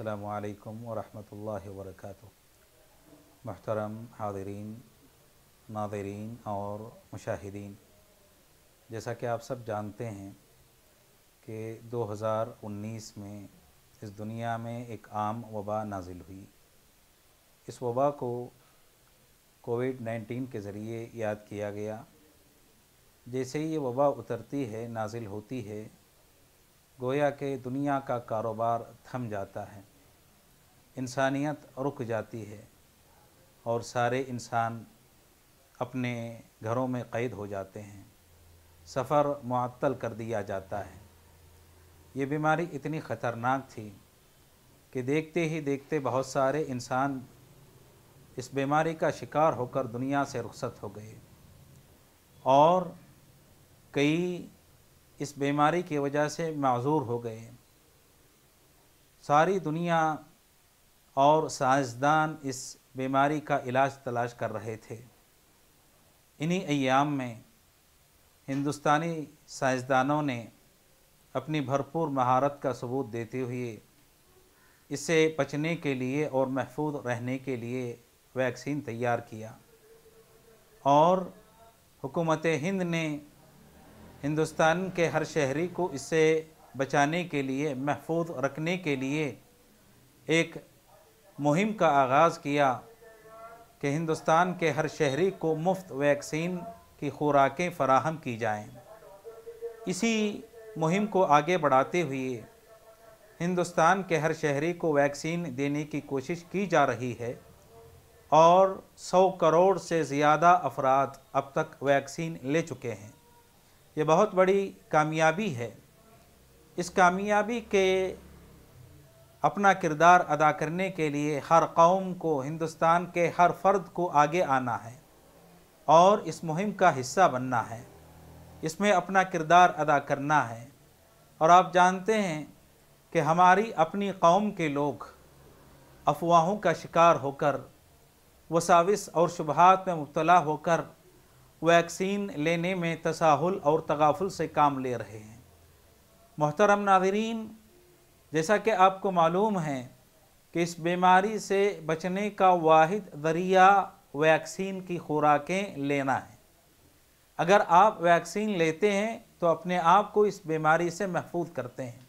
अल्लाम वरहमल work महतरम हादरीन Nadreen और मुशाहिदीन जैसा कि आप सब जानते हैं कि 2019 में इस दुनिया में एक आम वबा नाजिल हुई इस वबा को कोविड 19 के ज़रिए याद किया गया जैसे ही ये वबा उतरती है नाजिल होती है गोया कि दुनिया का कारोबार थम जाता है इंसानियत रुक जाती है और सारे इंसान अपने घरों में क़ैद हो जाते हैं सफ़र मअतल कर दिया जाता है ये बीमारी इतनी ख़तरनाक थी कि देखते ही देखते बहुत सारे इंसान इस बीमारी का शिकार होकर दुनिया से रुखसत हो गए और कई इस बीमारी की वजह से मज़ूर हो गए सारी दुनिया और साइंसदान इस बीमारी का इलाज तलाश कर रहे थे इन्हीं अयाम में हिंदुस्तानी साइंसदानों ने अपनी भरपूर महारत का सबूत देते हुए इसे बचने के लिए और महफूज रहने के लिए वैक्सीन तैयार किया और हुकूमत हिंद ने हिंदुस्तान के हर शहरी को इसे बचाने के लिए महफूज रखने के लिए एक मुहिम का आगाज़ किया कि हिंदुस्तान के हर शहरी को मुफ्त वैक्सीन की खुराकें फराहम की जाएं। इसी मुहिम को आगे बढ़ाते हुए हिंदुस्तान के हर शहरी को वैक्सीन देने की कोशिश की जा रही है और 100 करोड़ से ज़्यादा अफराद अब तक वैक्सीन ले चुके हैं ये बहुत बड़ी कामयाबी है इस कामयाबी के अपना किरदार अदा करने के लिए हर कौम को हिंदुस्तान के हर फर्द को आगे आना है और इस मुहिम का हिस्सा बनना है इसमें अपना किरदार अदा करना है और आप जानते हैं कि हमारी अपनी कौम के लोग अफवाहों का शिकार होकर वसाविस और शुबहत में मुबतला होकर वैक्सीन लेने में तसाहुल और तगाफुल से काम ले रहे हैं मोहतरम नाजरीन जैसा कि आपको मालूम है कि इस बीमारी से बचने का वाहिद जरिया वैक्सीन की खुराकें लेना है अगर आप वैक्सीन लेते हैं तो अपने आप को इस बीमारी से महफूज करते हैं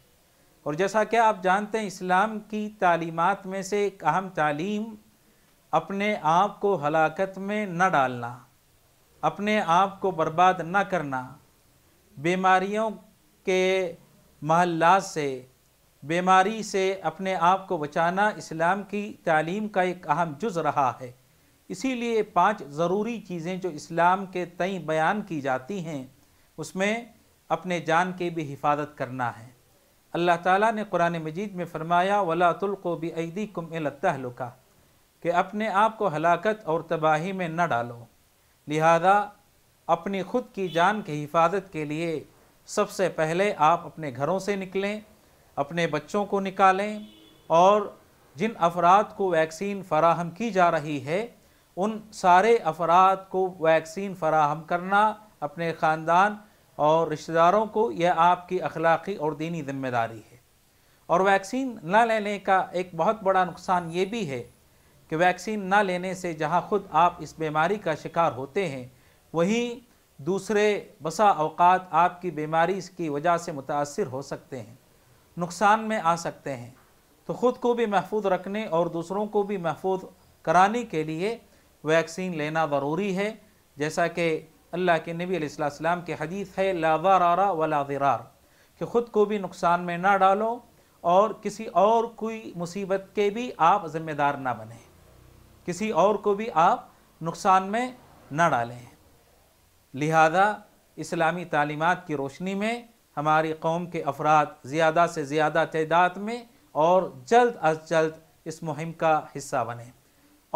और जैसा कि आप जानते हैं इस्लाम की तालीमत में से एक अहम तालीम अपने आप को हलाकत में न डालना अपने आप को बर्बाद न करना बीमारियों के महल्लात से बीमारी से अपने आप को बचाना इस्लाम की तालीम का एक अहम जुज़ रहा है इसीलिए पांच ज़रूरी चीज़ें जो इस्लाम के तई बयान की जाती हैं उसमें अपने जान की भी हिफाजत करना है अल्लाह ताला ने कुरान मजीद में फरमाया वलातुल को भी ऐदी कुम तहलुका कि अपने आप को हलाकत और तबाही में न डालो लिहाजा अपनी खुद की जान की हिफाजत के लिए सबसे पहले आप अपने घरों से निकलें अपने बच्चों को निकालें और जिन अफराद को वैक्सीन फ़राहम की जा रही है उन सारे अफराद को वैक्सीन फ़राहम करना अपने ख़ानदान और रिश्तेदारों को यह आपकी अखलाक़ी और दीनी ज़िम्मेदारी है और वैक्सीन न लेने का एक बहुत बड़ा नुकसान ये भी है कि वैक्सीन ना लेने से जहां खुद आप इस बीमारी का शिकार होते हैं वहीं दूसरे बसा अवकात आपकी बीमारी की वजह से मुतासर हो सकते हैं नुकसान में आ सकते हैं तो ख़ुद को भी महफूज रखने और दूसरों को भी महफूज कराने के लिए वैक्सीन लेना ज़रूरी है जैसा कि अल्लाह के नबी सलाम के हदीत है लावारा व लावरार कि ख़ुद को भी नुकसान में ना डालो और किसी और कोई मुसीबत के भी आप ज़िम्मेदार ना बने किसी और को भी आप नुकसान में ना डालें लिहाजा इस्लामी तालीमत की रोशनी में हमारी कौम के अफराद ज़्यादा से ज़्यादा तदाद में और जल्द अज जल्द इस मुहिम का हिस्सा बने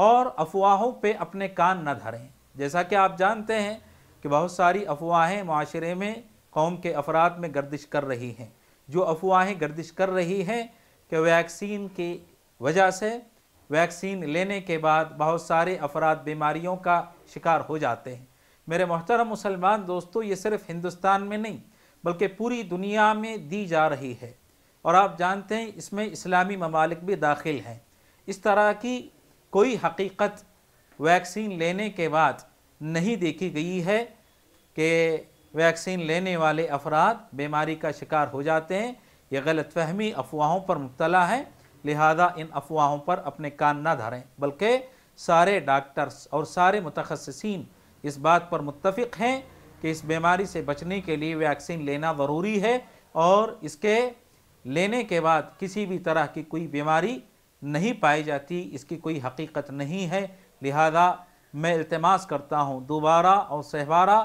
और अफवाहों पे अपने कान न धरें जैसा कि आप जानते हैं कि बहुत सारी अफवाहें माशरे में कौम के अफराद में गर्दिश कर रही हैं जो अफवाहें गर्दिश कर रही हैं कि वैक्सीन की वजह से वैक्सीन लेने के बाद बहुत सारे अफराद बीमारियों का शिकार हो जाते हैं मेरे मोहतरम मुसलमान दोस्तों ये सिर्फ हिंदुस्तान में नहीं बल्कि पूरी दुनिया में दी जा रही है और आप जानते हैं इसमें इस्लामी ममालिक भी दाखिल हैं इस तरह की कोई हकीकत वैक्सीन लेने के बाद नहीं देखी गई है कि वैक्सीन लेने वाले अफराद बीमारी का शिकार हो जाते हैं ये गलतफहमी अफवाहों पर मुबतला है लिहाजा इन अफवाहों पर अपने कान ना धारें बल्कि सारे डॉक्टर्स और सारे मुतखससिन इस बात पर मुतफ़ हैं कि इस बीमारी से बचने के लिए वैक्सीन लेना ज़रूरी है और इसके लेने के बाद किसी भी तरह की कोई बीमारी नहीं पाई जाती इसकी कोई हकीकत नहीं है लिहाजा मैं अल्तमास करता हूँ दोबारा और सहबारा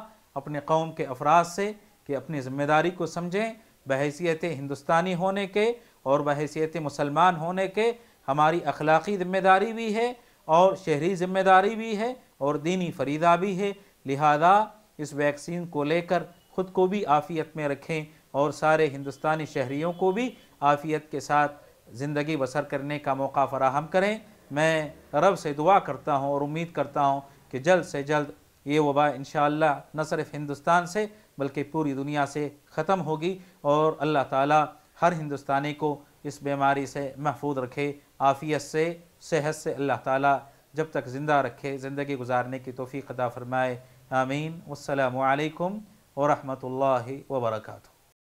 अपने कौम के अफराज से कि अपनी ज़िम्मेदारी को समझें बहसीत हिंदुस्तानी होने के और बहसीत मुसलमान होने के हमारी अखलाक़ी ज़िम्मेदारी भी है और शहरी ज़िम्मेदारी भी है और दीनी फरीदा भी है लिहाजा इस वैक्सीन को लेकर ख़ुद को भी आफ़ियत में रखें और सारे हिंदुस्तानी शहरीों को भी आफ़ियत के साथ ज़िंदगी बसर करने का मौका फराहम करें मैं रब से दुआ करता हूँ और उम्मीद करता हूँ कि जल्द से जल्द ये वबा इन न सिर्फ हिंदुस्तान से बल्कि पूरी दुनिया से ख़त्म होगी और अल्लाह ताली हर हिंदुस्तानी को इस बीमारी से महफूज रखे आफियत से सेहत से अल्लाह ताला जब तक ज़िंदा रखे ज़िंदगी गुजारने की तोफ़ी अदा फ़रमाए आमीन अल्लाम वरहमल वर्का